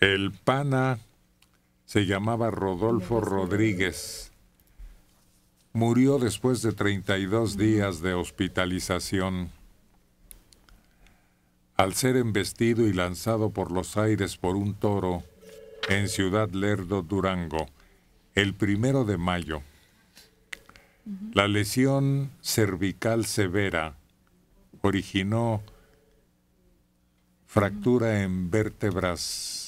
El pana se llamaba Rodolfo Rodríguez. Murió después de 32 días de hospitalización. Al ser embestido y lanzado por los aires por un toro en Ciudad Lerdo, Durango, el primero de mayo. La lesión cervical severa originó fractura en vértebras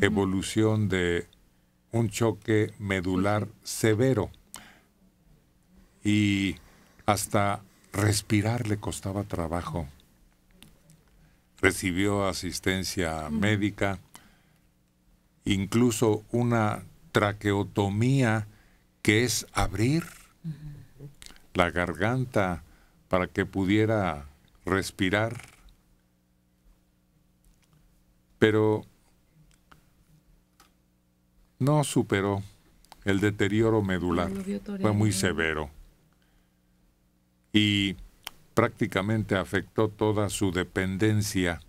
evolución de un choque medular severo y hasta respirar le costaba trabajo. Recibió asistencia médica, incluso una traqueotomía que es abrir la garganta para que pudiera respirar. Pero no superó el deterioro medular. Fue muy severo. Y prácticamente afectó toda su dependencia.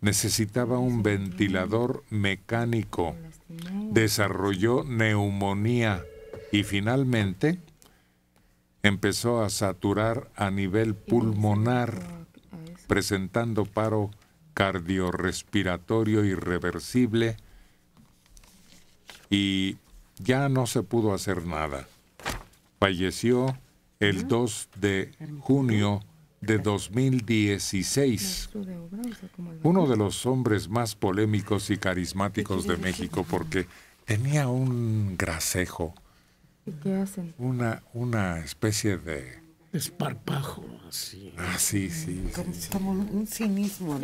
Necesitaba un ventilador mecánico. Desarrolló neumonía y finalmente empezó a saturar a nivel pulmonar, presentando paro cardiorrespiratorio irreversible y ya no se pudo hacer nada. Falleció el 2 ah. de junio de 2016. Uno de los hombres más polémicos y carismáticos de México porque tenía un gracejo. Una, una especie de... Esparpajo, así. Ah, sí, sí. Como un cinismo,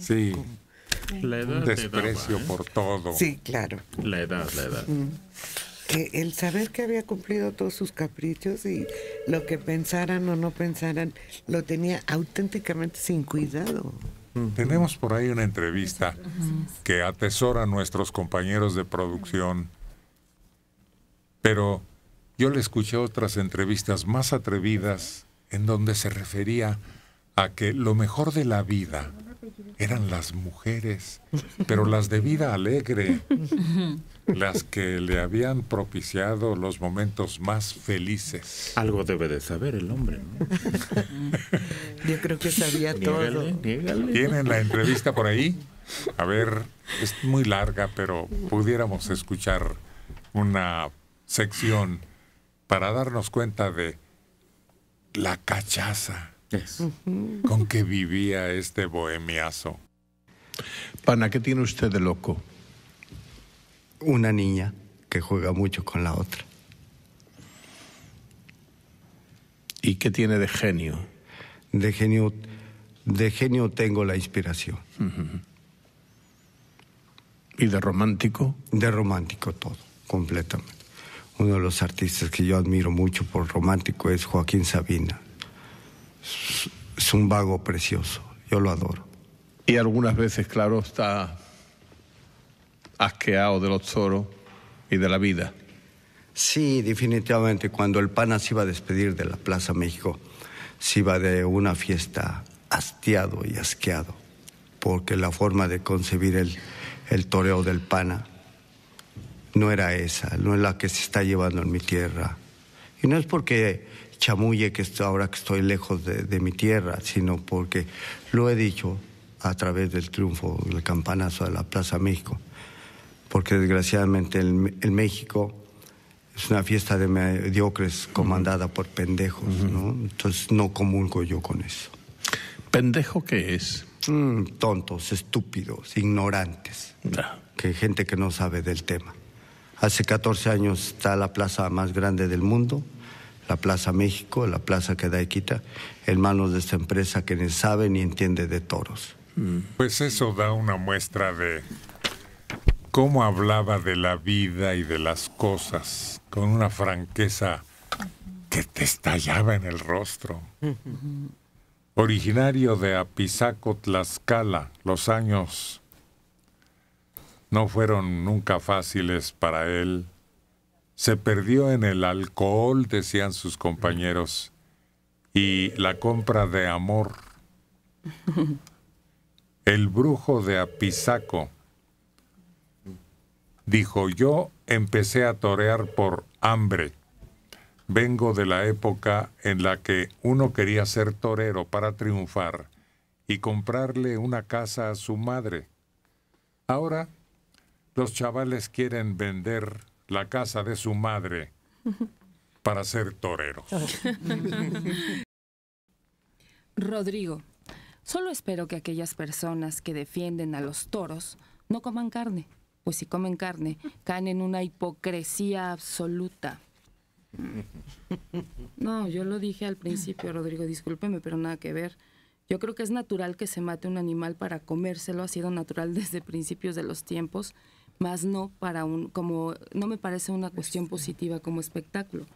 Sí. La un desprecio por todo. Sí, claro. La edad, la edad. Mm. El saber que había cumplido todos sus caprichos y lo que pensaran o no pensaran, lo tenía auténticamente sin cuidado. Tenemos por ahí una entrevista que atesora a nuestros compañeros de producción, pero yo le escuché otras entrevistas más atrevidas en donde se refería a que lo mejor de la vida eran las mujeres, pero las de vida alegre, las que le habían propiciado los momentos más felices. Algo debe de saber el hombre, ¿no? Yo creo que sabía todo. ¿Tienen la entrevista por ahí? A ver, es muy larga, pero pudiéramos escuchar una sección para darnos cuenta de la cachaza. ¿Con qué vivía este bohemiazo? Pana, ¿qué tiene usted de loco? Una niña que juega mucho con la otra. ¿Y qué tiene de genio? De genio, de genio tengo la inspiración. ¿Y de romántico? De romántico todo, completamente. Uno de los artistas que yo admiro mucho por romántico es Joaquín Sabina es un vago precioso, yo lo adoro. Y algunas veces, claro, está asqueado de los zorros y de la vida. Sí, definitivamente, cuando el pana se iba a despedir de la Plaza México, se iba de una fiesta hastiado y asqueado, porque la forma de concebir el, el toreo del pana no era esa, no es la que se está llevando en mi tierra. Y no es porque chamulle que ahora que estoy lejos de, mi tierra, sino porque lo he dicho a través del triunfo, del campanazo de la Plaza México, porque desgraciadamente el, México es una fiesta de mediocres comandada por pendejos, ¿no? Entonces no comulgo yo con eso. ¿Pendejo qué es? Mm, tontos, estúpidos, ignorantes, que gente que no sabe del tema. Hace 14 años está la plaza más grande del mundo, la Plaza México, la plaza que da Equita, en manos de esta empresa que ni sabe ni entiende de toros. Pues eso da una muestra de cómo hablaba de la vida y de las cosas con una franqueza que te estallaba en el rostro. Originario de Apizaco, Tlaxcala, los años no fueron nunca fáciles para él se perdió en el alcohol, decían sus compañeros, y la compra de amor. El brujo de Apisaco dijo, yo empecé a torear por hambre. Vengo de la época en la que uno quería ser torero para triunfar y comprarle una casa a su madre. Ahora los chavales quieren vender la casa de su madre para ser torero. Rodrigo, solo espero que aquellas personas que defienden a los toros no coman carne, pues si comen carne caen en una hipocresía absoluta. No, yo lo dije al principio, Rodrigo, discúlpeme, pero nada que ver. Yo creo que es natural que se mate un animal para comérselo, ha sido natural desde principios de los tiempos más no para un, como, no me parece una cuestión este. positiva como espectáculo.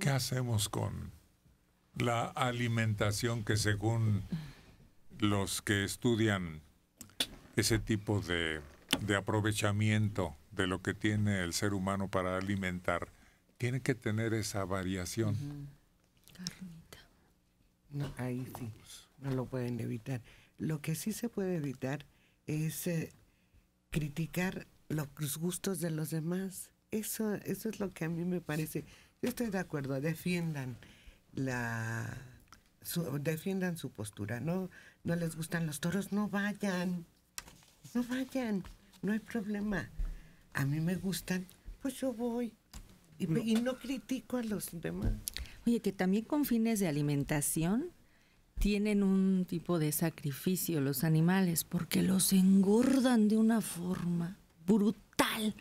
¿Qué hacemos con la alimentación que según los que estudian ese tipo de, de, aprovechamiento de lo que tiene el ser humano para alimentar, tiene que tener esa variación. Carnita. No, ahí sí, no lo pueden evitar. Lo que sí se puede evitar es eh, criticar los gustos de los demás. Eso, eso es lo que a mí me parece. Yo estoy de acuerdo, defiendan la su, defiendan su postura. No, no les gustan los toros, no vayan. No vayan, no hay problema. A mí me gustan, pues yo voy. Y, y no critico a los demás. Oye, que también con fines de alimentación tienen un tipo de sacrificio los animales porque los engordan de una forma brutal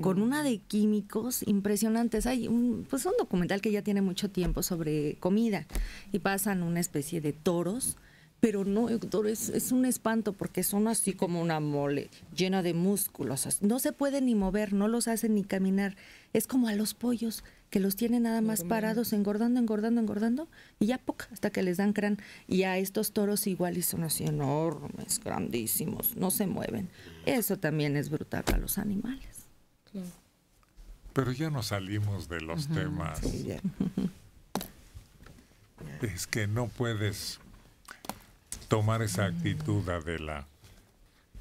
con una de químicos impresionantes. Hay pues un documental que ya tiene mucho tiempo sobre comida y pasan una especie de toros pero no, doctor, es, un espanto porque son así como una mole, llena de músculos. No se pueden ni mover, no los hacen ni caminar. Es como a los pollos, que los tienen nada más parados, engordando, engordando, engordando, y ya poca, hasta que les dan crán. Y a estos toros igual y son así enormes, grandísimos, no se mueven. Eso también es brutal para los animales. Pero ya no salimos de los temas. es que no puedes tomar esa actitud, de la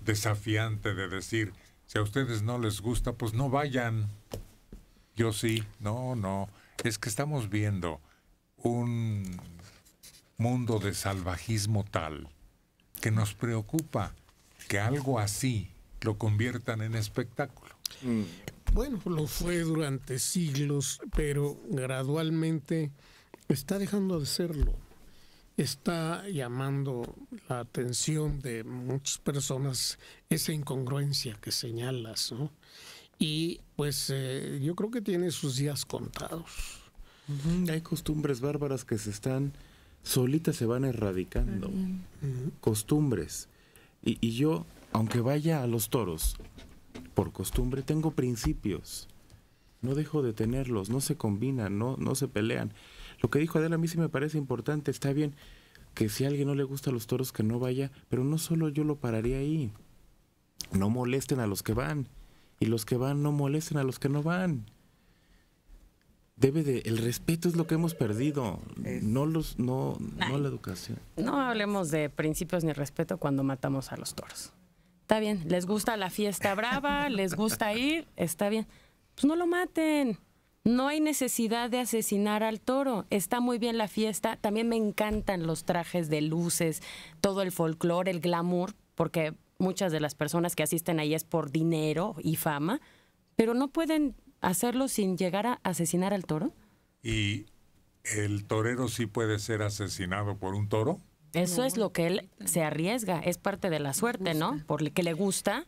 desafiante de decir, si a ustedes no les gusta, pues no vayan. Yo sí, no, no. Es que estamos viendo un mundo de salvajismo tal que nos preocupa que algo así lo conviertan en espectáculo. Mm. Bueno, lo fue durante siglos, pero gradualmente está dejando de serlo está llamando la atención de muchas personas esa incongruencia que señalas, ¿no? Y pues eh, yo creo que tiene sus días contados. Hay costumbres bárbaras que se están, solitas se van erradicando. Costumbres. Y, yo, aunque vaya a los toros, por costumbre tengo principios. No dejo de tenerlos, no se combinan, no, no se pelean. Lo que dijo Adela a mí sí me parece importante, está bien que si a alguien no le gusta a los toros que no vaya, pero no solo yo lo pararía ahí. No molesten a los que van y los que van no molesten a los que no van. Debe de el respeto es lo que hemos perdido, no los no no la educación. No hablemos de principios ni respeto cuando matamos a los toros. Está bien, les gusta la fiesta brava, les gusta ir, está bien. Pues no lo maten. No hay necesidad de asesinar al toro. Está muy bien la fiesta. También me encantan los trajes de luces, todo el folclore, el glamour, porque muchas de las personas que asisten ahí es por dinero y fama, pero no pueden hacerlo sin llegar a asesinar al toro. ¿Y el torero sí puede ser asesinado por un toro? Eso es lo que él se arriesga, es parte de la suerte, ¿no? Por que le gusta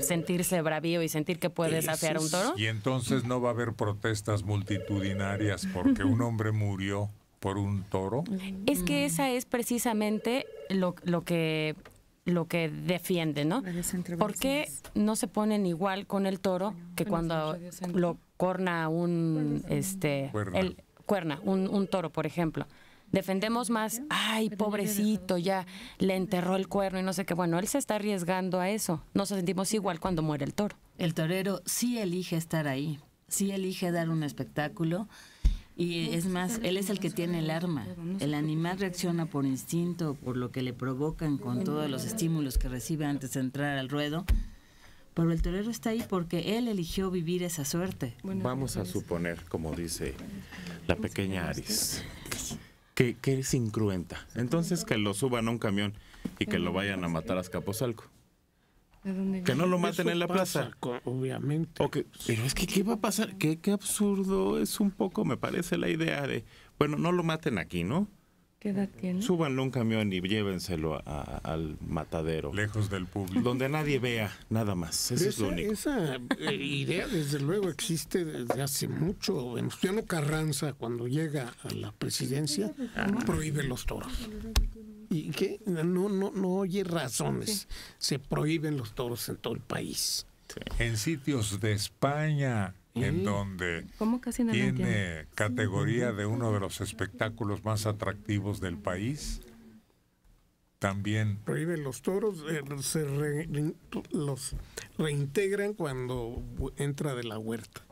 sentirse bravío y sentir que puede a un toro. Y entonces no va a haber protestas multitudinarias porque un hombre murió por un toro. Es que esa es precisamente lo, que lo que defiende, ¿no? ¿Por qué no se ponen igual con el toro que cuando lo corna un este cuerna, un, un toro, por ejemplo? defendemos más, ay, pobrecito, ya le enterró el cuerno y no sé qué. Bueno, él se está arriesgando a eso. Nos sentimos igual cuando muere el toro. El torero sí elige estar ahí, sí elige dar un espectáculo. Y es pues, más, él es el que tiene el arma. El animal reacciona por instinto, por lo que le provocan con todos los estímulos que recibe antes de entrar al ruedo. Pero el torero está ahí porque él eligió vivir esa suerte. Vamos a suponer, como dice la pequeña Aris, que, es incruenta. Entonces que lo suban a un camión y que lo vayan a matar a Escaposalco. Que no lo maten en la plaza. obviamente. pero es que, ¿qué va a pasar? ¿Qué, ¿Qué, absurdo es un poco, me parece, la idea de, bueno, no lo maten aquí, ¿no? ¿Qué edad tiene? Súbanlo un camión y llévenselo al matadero. Lejos del público. Donde nadie vea, nada más. esa, es lo eh, idea, desde luego, existe desde hace mucho. Venustiano Carranza, cuando llega a la presidencia, prohíbe los toros. ¿Y qué? No, no, no oye razones. Se prohíben los toros en todo el país. En sitios de España, en donde tiene categoría de uno de los espectáculos más atractivos del país. También. prohíbe los toros, eh, se los reintegran cuando entra de la huerta.